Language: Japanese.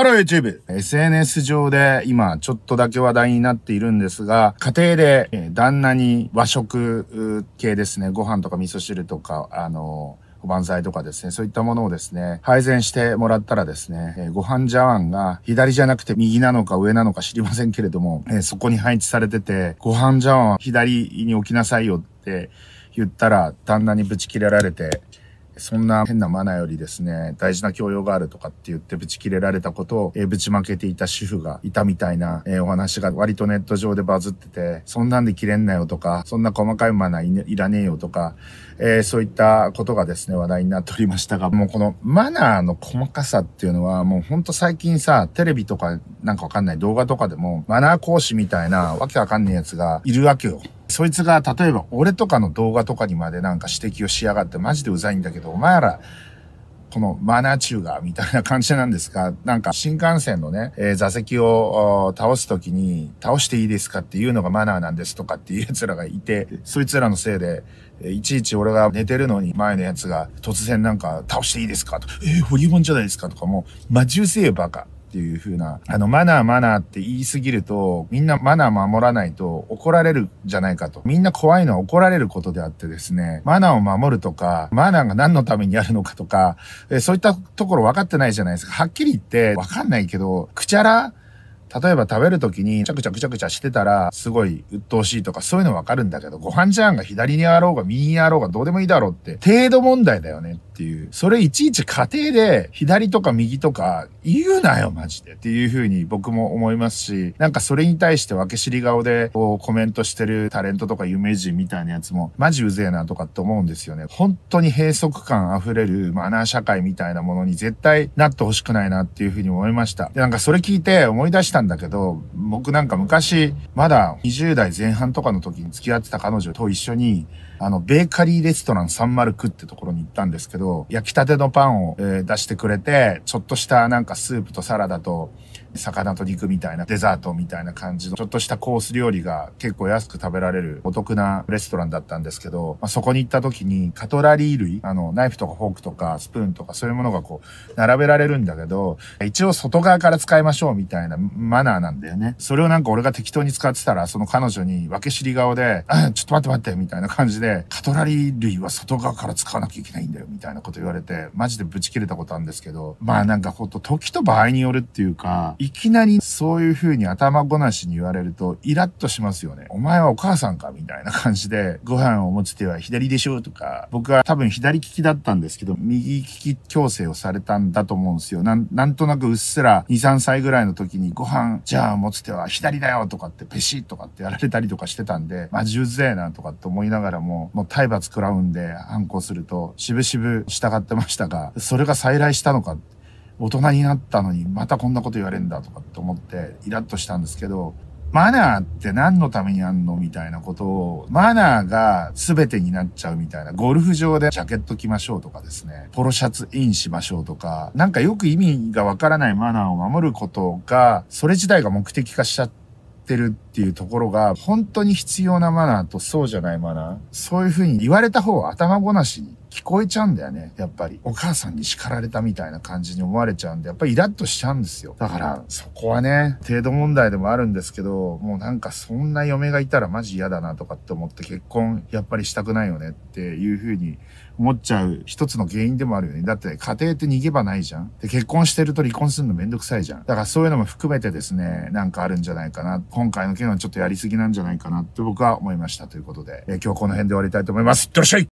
ハロー YouTube。SNS 上で今ちょっとだけ話題になっているんですが、家庭で、え旦那に和食系ですね、ご飯とか味噌汁とか、あのおばんざいとかですね、そういったものをですね、配膳してもらったらですね、えー、ご飯茶碗が左じゃなくて右なのか上なのか知りませんけれども、えー、そこに配置されてて、ご飯茶碗は左に置きなさいよって言ったら、旦那にぶち切れられて、そんな変なマナーよりですね、大事な教養があるとかって言ってぶち切れられたことを、えぶちまけていた主婦がいたみたいな、えお話が割とネット上でバズってて、そんなんで切れんなよとか、そんな細かいマナーいらねえよとか、えそういったことがですね、話題になっておりましたが、もうこのマナーの細かさっていうのは、もうほんと最近さ、テレビとかなんかわかんない動画とかでも、マナー講師みたいなわけわかんないやつがいるわけよ。そいつが例えば俺とかの動画とかにまでなんか指摘をしやがってマジでうざいんだけど、お前ら、このマナー中が、みたいな感じなんですが、なんか新幹線のね、えー、座席を倒すときに、倒していいですかっていうのがマナーなんですとかっていう奴らがいて、そいつらのせいで、いちいち俺が寝てるのに前のやつが突然なんか倒していいですかと、えー、ホリモンじゃないですかとかもう、まじゅうせえよバカ。っていう風な、あの、マナーマナーって言いすぎると、みんなマナー守らないと怒られるじゃないかと。みんな怖いのは怒られることであってですね、マナーを守るとか、マナーが何のためにあるのかとか、えそういったところ分かってないじゃないですか。はっきり言って分かんないけど、くちゃら例えば食べる時にちゃくちゃくちゃくちゃしてたらすごい鬱陶しいとかそういうのわかるんだけどご飯ジャーンが左にあろうが右にあろうがどうでもいいだろうって程度問題だよねっていう、それいちいち家庭で左とか右とか言うなよマジでっていう風に僕も思いますし、なんかそれに対して分け知り顔でこうコメントしてるタレントとか有名人みたいなやつもマジうぜえなとかって思うんですよね。本当に閉塞感溢れるマナー社会みたいなものに絶対なってほしくないなっていう風に思いました。で、なんかそれ聞いて思い出したんだけど、僕なんか昔まだ20代前半とかの時に付き合ってた彼女と一緒にあのベーカリーレストラン309ってところに行ったんですけど、焼きたてのパンを、出してくれて、ちょっとしたなんかスープとサラダと、魚と肉みたいなデザートみたいな感じのちょっとしたコース料理が結構安く食べられるお得なレストランだったんですけど、まあ、そこに行った時にカトラリー類、あのナイフとかフォークとかスプーンとかそういうものがこう並べられるんだけど、一応外側から使いましょうみたいなマナーなんだよね。それをなんか俺が適当に使ってたらその彼女に分け知り顔で、ちょっと待って待ってみたいな感じで、カトラリー類は外側から使わなきゃいけないんだよみたいなこと言われて、マジでブチ切れたことあるんですけど、まあなんかほんと時と場合によるっていうか、いきなりそういう風に頭ごなしに言われると、イラッとしますよね。お前はお母さんかみたいな感じで、ご飯を持つ手は左でしょとか、僕は多分左利きだったんですけど、右利き矯正をされたんだと思うんですよ。なん、なんとなくうっすら2、3歳ぐらいの時に、ご飯、じゃあ持つ手は左だよとかって、ペシッとかってやられたりとかしてたんで、まあ、ぜ税なとかって思いながらも、もう体罰食らうんで反抗すると、しぶしぶ従ってましたが、それが再来したのか大人になったのにまたこんなこと言われるんだとかって思ってイラッとしたんですけど、マナーって何のためにあんのみたいなことを、マナーが全てになっちゃうみたいな、ゴルフ場でジャケット着ましょうとかですね、ポロシャツインしましょうとか、なんかよく意味がわからないマナーを守ることが、それ自体が目的化しちゃって、るっていうところが、本当に必要なマナーとそうじゃないマナー、そういうふうに言われた方は頭ごなしに聞こえちゃうんだよね、やっぱり。お母さんに叱られたみたいな感じに思われちゃうんで、やっぱりイラッとしちゃうんですよ。だから、そこはね、程度問題でもあるんですけど、もうなんかそんな嫁がいたらマジ嫌だなとかって思って結婚やっぱりしたくないよねっていうふうに思っちゃう一つの原因でもあるよね。だって家庭って逃げ場ないじゃん。で、結婚してると離婚するのめんどくさいじゃん。だからそういうのも含めてですね、なんかあるんじゃないかな。今回の件はちょっとやりすぎなんじゃないかなって僕は思いましたということで、え今日この辺で終わりたいと思います。いってらっしゃい